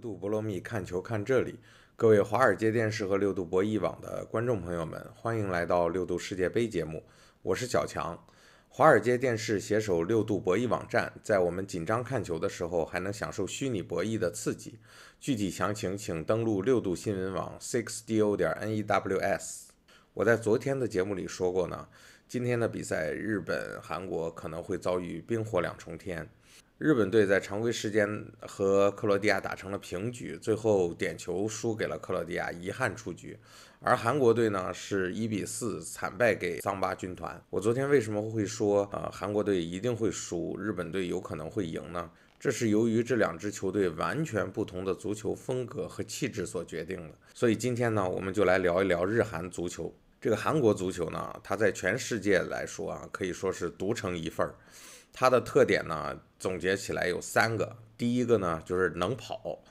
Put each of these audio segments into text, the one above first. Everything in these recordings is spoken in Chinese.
六度菠萝蜜看球看这里，各位华尔街电视和六度博弈网的观众朋友们，欢迎来到六度世界杯节目，我是小强。华尔街电视携手六度博弈网站，在我们紧张看球的时候，还能享受虚拟博弈的刺激。具体详情请登录六度新闻网 sixdo 点 news。我在昨天的节目里说过呢，今天的比赛，日本、韩国可能会遭遇冰火两重天。日本队在常规时间和克罗地亚打成了平局，最后点球输给了克罗地亚，遗憾出局。而韩国队呢，是一比四惨败给桑巴军团。我昨天为什么会说，呃，韩国队一定会输，日本队有可能会赢呢？这是由于这两支球队完全不同的足球风格和气质所决定的。所以今天呢，我们就来聊一聊日韩足球。这个韩国足球呢，它在全世界来说啊，可以说是独成一份儿。它的特点呢，总结起来有三个。第一个呢，就是能跑。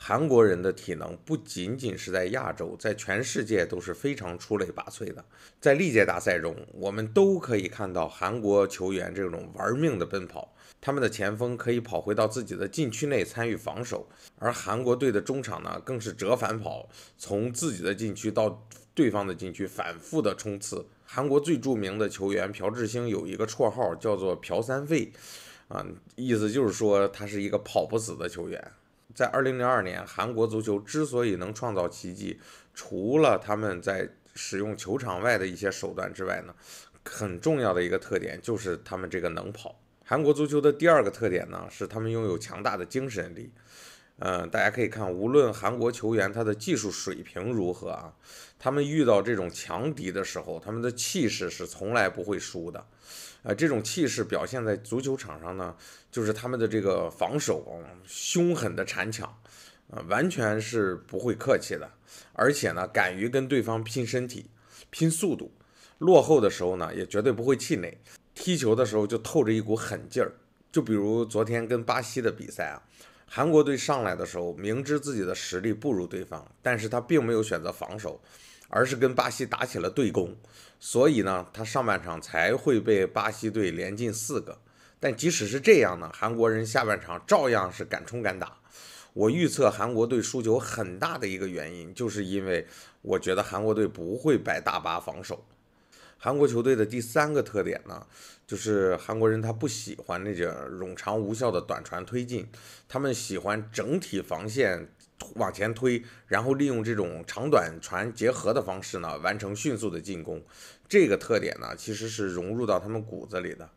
韩国人的体能不仅仅是在亚洲，在全世界都是非常出类拔萃的。在历届大赛中，我们都可以看到韩国球员这种玩命的奔跑。他们的前锋可以跑回到自己的禁区内参与防守，而韩国队的中场呢，更是折返跑，从自己的禁区到对方的禁区反复的冲刺。韩国最著名的球员朴智星有一个绰号，叫做“朴三费”，啊，意思就是说他是一个跑不死的球员。在2002年，韩国足球之所以能创造奇迹，除了他们在使用球场外的一些手段之外呢，很重要的一个特点就是他们这个能跑。韩国足球的第二个特点呢，是他们拥有强大的精神力。嗯，大家可以看，无论韩国球员他的技术水平如何啊，他们遇到这种强敌的时候，他们的气势是从来不会输的。呃，这种气势表现在足球场上呢，就是他们的这个防守凶狠的铲抢，啊，完全是不会客气的，而且呢，敢于跟对方拼身体、拼速度。落后的时候呢，也绝对不会气馁。踢球的时候就透着一股狠劲儿。就比如昨天跟巴西的比赛啊。韩国队上来的时候，明知自己的实力不如对方，但是他并没有选择防守，而是跟巴西打起了对攻，所以呢，他上半场才会被巴西队连进四个。但即使是这样呢，韩国人下半场照样是敢冲敢打。我预测韩国队输球很大的一个原因，就是因为我觉得韩国队不会摆大巴防守。韩国球队的第三个特点呢？就是韩国人，他不喜欢那种冗长无效的短传推进，他们喜欢整体防线往前推，然后利用这种长短传结合的方式呢，完成迅速的进攻。这个特点呢，其实是融入到他们骨子里的。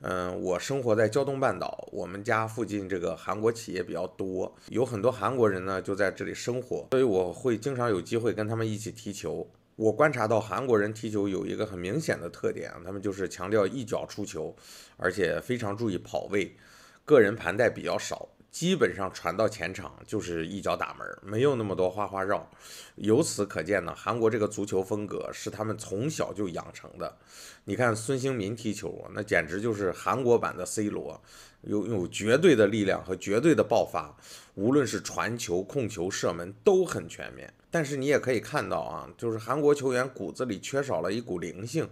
嗯，我生活在胶东半岛，我们家附近这个韩国企业比较多，有很多韩国人呢就在这里生活，所以我会经常有机会跟他们一起踢球。我观察到韩国人踢球有一个很明显的特点啊，他们就是强调一脚出球，而且非常注意跑位，个人盘带比较少。基本上传到前场就是一脚打门，没有那么多花花绕。由此可见呢，韩国这个足球风格是他们从小就养成的。你看孙兴民踢球，那简直就是韩国版的 C 罗，有有绝对的力量和绝对的爆发，无论是传球、控球、射门都很全面。但是你也可以看到啊，就是韩国球员骨子里缺少了一股灵性。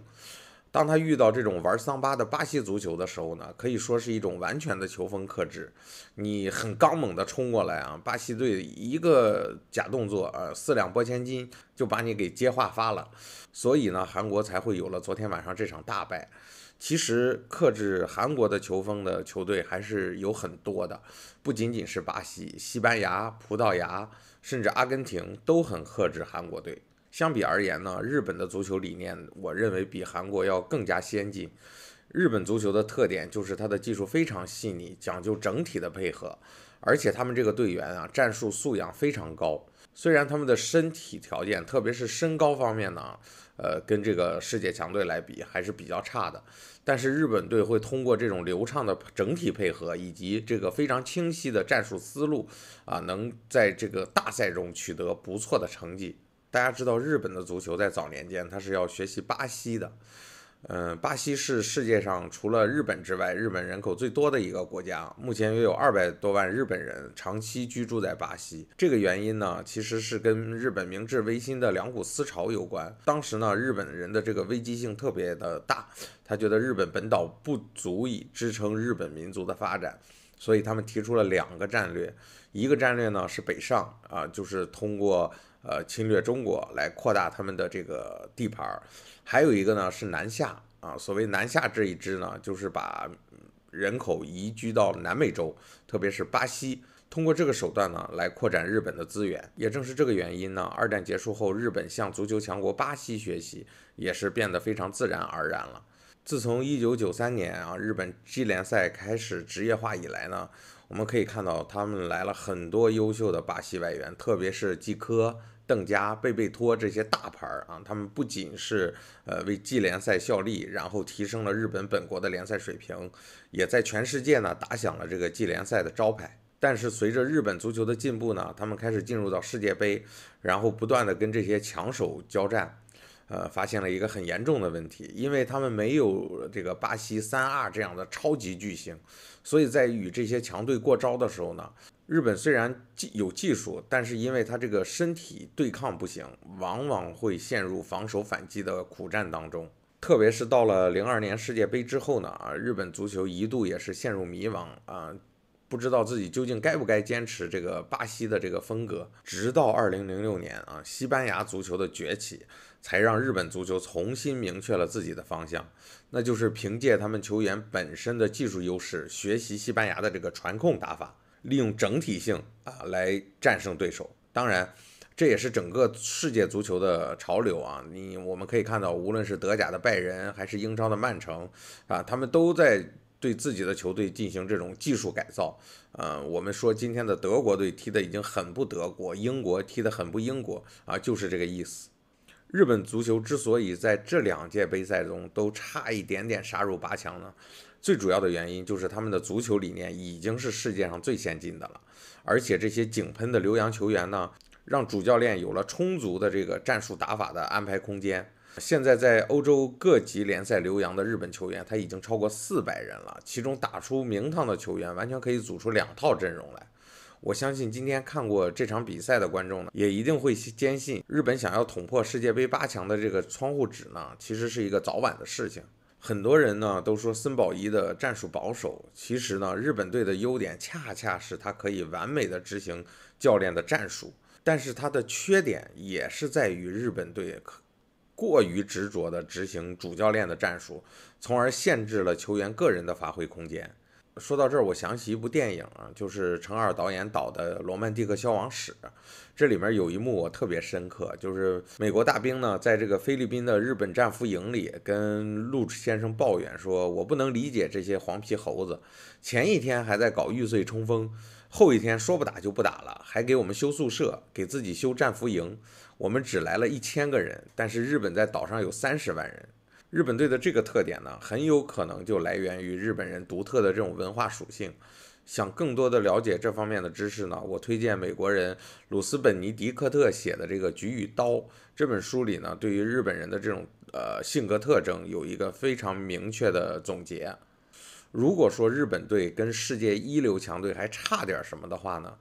当他遇到这种玩桑巴的巴西足球的时候呢，可以说是一种完全的球风克制。你很刚猛的冲过来啊，巴西队一个假动作，呃，四两拨千斤就把你给接话发了。所以呢，韩国才会有了昨天晚上这场大败。其实克制韩国的球风的球队还是有很多的，不仅仅是巴西、西班牙、葡萄牙，甚至阿根廷都很克制韩国队。相比而言呢，日本的足球理念，我认为比韩国要更加先进。日本足球的特点就是它的技术非常细腻，讲究整体的配合，而且他们这个队员啊，战术素养非常高。虽然他们的身体条件，特别是身高方面呢，呃，跟这个世界强队来比还是比较差的，但是日本队会通过这种流畅的整体配合以及这个非常清晰的战术思路啊，能在这个大赛中取得不错的成绩。大家知道，日本的足球在早年间，它是要学习巴西的。嗯，巴西是世界上除了日本之外，日本人口最多的一个国家。目前约有二百多万日本人长期居住在巴西。这个原因呢，其实是跟日本明治维新的两股思潮有关。当时呢，日本人的这个危机性特别的大，他觉得日本本岛不足以支撑日本民族的发展，所以他们提出了两个战略。一个战略呢是北上啊，就是通过。呃，侵略中国来扩大他们的这个地盘儿，还有一个呢是南下啊。所谓南下这一支呢，就是把人口移居到南美洲，特别是巴西，通过这个手段呢来扩展日本的资源。也正是这个原因呢，二战结束后，日本向足球强国巴西学习，也是变得非常自然而然了。自从一九九三年啊，日本 G 联赛开始职业化以来呢，我们可以看到他们来了很多优秀的巴西外援，特别是季科。邓加、贝贝托这些大牌儿啊，他们不仅是呃为季联赛效力，然后提升了日本本国的联赛水平，也在全世界呢打响了这个季联赛的招牌。但是随着日本足球的进步呢，他们开始进入到世界杯，然后不断的跟这些强手交战。呃，发现了一个很严重的问题，因为他们没有这个巴西三 R 这样的超级巨星，所以在与这些强队过招的时候呢，日本虽然技有技术，但是因为他这个身体对抗不行，往往会陷入防守反击的苦战当中。特别是到了零二年世界杯之后呢，啊，日本足球一度也是陷入迷茫啊，不知道自己究竟该不该坚持这个巴西的这个风格，直到二零零六年啊，西班牙足球的崛起。才让日本足球重新明确了自己的方向，那就是凭借他们球员本身的技术优势，学习西班牙的这个传控打法，利用整体性啊来战胜对手。当然，这也是整个世界足球的潮流啊！你我们可以看到，无论是德甲的拜仁，还是英超的曼城啊，他们都在对自己的球队进行这种技术改造。呃，我们说今天的德国队踢的已经很不德国，英国踢的很不英国啊，就是这个意思。日本足球之所以在这两届杯赛中都差一点点杀入八强呢，最主要的原因就是他们的足球理念已经是世界上最先进的了，而且这些井喷的留洋球员呢，让主教练有了充足的这个战术打法的安排空间。现在在欧洲各级联赛留洋的日本球员，他已经超过四百人了，其中打出名堂的球员，完全可以组出两套阵容来。我相信今天看过这场比赛的观众呢，也一定会坚信日本想要捅破世界杯八强的这个窗户纸呢，其实是一个早晚的事情。很多人呢都说森保一的战术保守，其实呢日本队的优点恰恰是他可以完美的执行教练的战术，但是他的缺点也是在于日本队过于执着的执行主教练的战术，从而限制了球员个人的发挥空间。说到这儿，我想起一部电影啊，就是陈二导演导的《罗曼蒂克消亡史》，这里面有一幕我特别深刻，就是美国大兵呢在这个菲律宾的日本战俘营里跟路先生抱怨说：“我不能理解这些黄皮猴子，前一天还在搞玉碎冲锋，后一天说不打就不打了，还给我们修宿舍，给自己修战俘营。我们只来了一千个人，但是日本在岛上有三十万人。”日本队的这个特点呢，很有可能就来源于日本人独特的这种文化属性。想更多的了解这方面的知识呢，我推荐美国人鲁斯本尼迪克特写的这个《局与刀》这本书里呢，对于日本人的这种呃性格特征有一个非常明确的总结。如果说日本队跟世界一流强队还差点什么的话呢，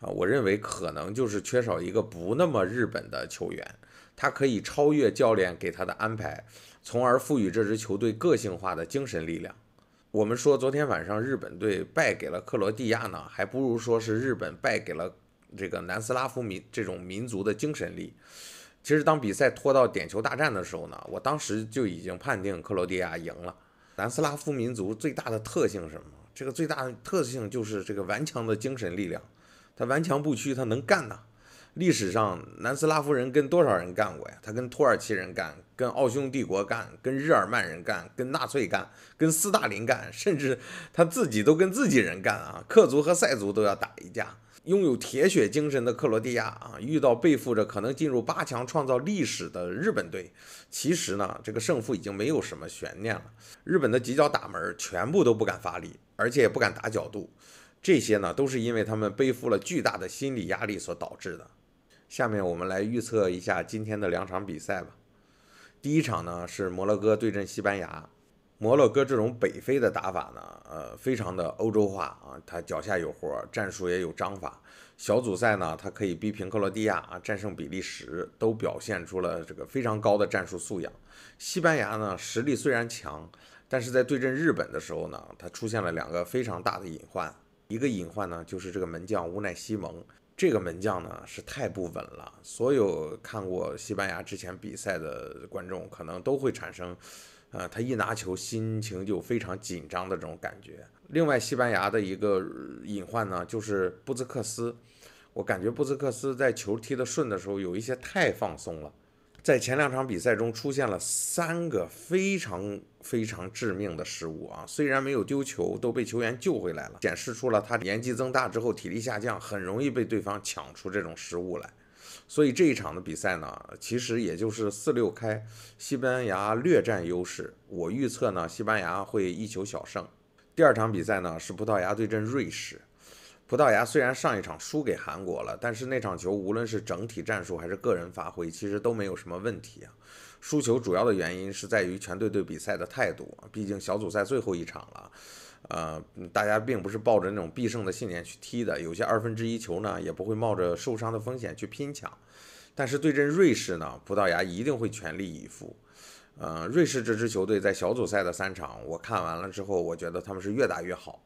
啊，我认为可能就是缺少一个不那么日本的球员。他可以超越教练给他的安排，从而赋予这支球队个性化的精神力量。我们说昨天晚上日本队败给了克罗地亚呢，还不如说是日本败给了这个南斯拉夫民这种民族的精神力。其实当比赛拖到点球大战的时候呢，我当时就已经判定克罗地亚赢了。南斯拉夫民族最大的特性是什么？这个最大的特性就是这个顽强的精神力量。他顽强不屈，他能干呢。历史上南斯拉夫人跟多少人干过呀？他跟土耳其人干，跟奥匈帝国干，跟日耳曼人干，跟纳粹干，跟斯大林干，甚至他自己都跟自己人干啊！克族和塞族都要打一架。拥有铁血精神的克罗地亚啊，遇到背负着可能进入八强创造历史的日本队，其实呢，这个胜负已经没有什么悬念了。日本的几脚打门全部都不敢发力，而且也不敢打角度，这些呢，都是因为他们背负了巨大的心理压力所导致的。下面我们来预测一下今天的两场比赛吧。第一场呢是摩洛哥对阵西班牙。摩洛哥这种北非的打法呢，呃，非常的欧洲化啊，他脚下有活，战术也有章法。小组赛呢，他可以逼平克罗地亚啊，战胜比利时，都表现出了这个非常高的战术素养。西班牙呢，实力虽然强，但是在对阵日本的时候呢，他出现了两个非常大的隐患。一个隐患呢，就是这个门将乌奈西蒙。这个门将呢是太不稳了，所有看过西班牙之前比赛的观众可能都会产生，呃，他一拿球心情就非常紧张的这种感觉。另外，西班牙的一个隐患呢就是布兹克斯，我感觉布兹克斯在球踢得顺的时候有一些太放松了，在前两场比赛中出现了三个非常。非常致命的失误啊！虽然没有丢球，都被球员救回来了，显示出了他年纪增大之后体力下降，很容易被对方抢出这种失误来。所以这一场的比赛呢，其实也就是四六开，西班牙略占优势。我预测呢，西班牙会一球小胜。第二场比赛呢是葡萄牙对阵瑞士。葡萄牙虽然上一场输给韩国了，但是那场球无论是整体战术还是个人发挥，其实都没有什么问题啊。输球主要的原因是在于全队对比赛的态度，毕竟小组赛最后一场了，呃，大家并不是抱着那种必胜的信念去踢的，有些二分之一球呢，也不会冒着受伤的风险去拼抢。但是对阵瑞士呢，葡萄牙一定会全力以赴。呃，瑞士这支球队在小组赛的三场，我看完了之后，我觉得他们是越打越好。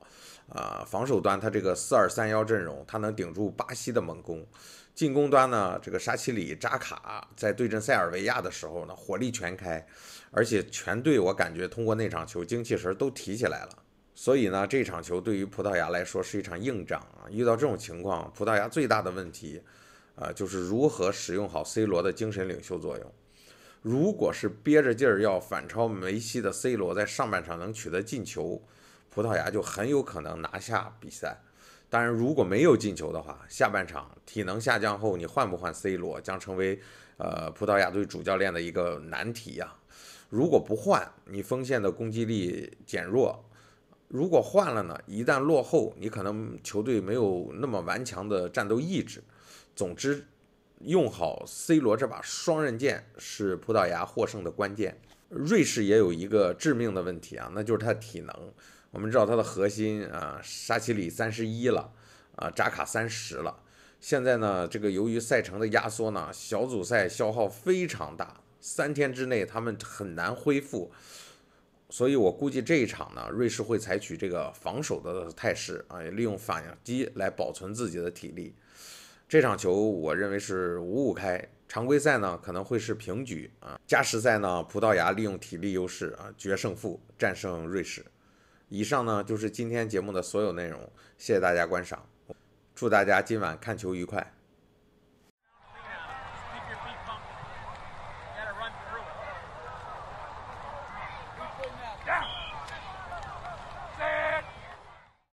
呃，防守端他这个四二三幺阵容，他能顶住巴西的猛攻。进攻端呢，这个沙奇里、扎卡在对阵塞尔维亚的时候呢，火力全开，而且全队我感觉通过那场球精气神都提起来了。所以呢，这场球对于葡萄牙来说是一场硬仗啊！遇到这种情况，葡萄牙最大的问题，啊，就是如何使用好 C 罗的精神领袖作用。如果是憋着劲儿要反超梅西的 C 罗在上半场能取得进球，葡萄牙就很有可能拿下比赛。当然，如果没有进球的话，下半场体能下降后，你换不换 C 罗将成为呃葡萄牙队主教练的一个难题呀。如果不换，你锋线的攻击力减弱；如果换了呢，一旦落后，你可能球队没有那么顽强的战斗意志。总之，用好 C 罗这把双刃剑是葡萄牙获胜的关键。瑞士也有一个致命的问题啊，那就是他体能。我们知道他的核心啊，沙奇里三十一了，啊，扎卡三十了。现在呢，这个由于赛程的压缩呢，小组赛消耗非常大，三天之内他们很难恢复。所以我估计这一场呢，瑞士会采取这个防守的态势啊，利用反击来保存自己的体力。这场球我认为是五五开，常规赛呢可能会是平局啊，加时赛呢，葡萄牙利用体力优势啊，决胜负战胜瑞士。以上呢就是今天节目的所有内容，谢谢大家观赏，祝大家今晚看球愉快。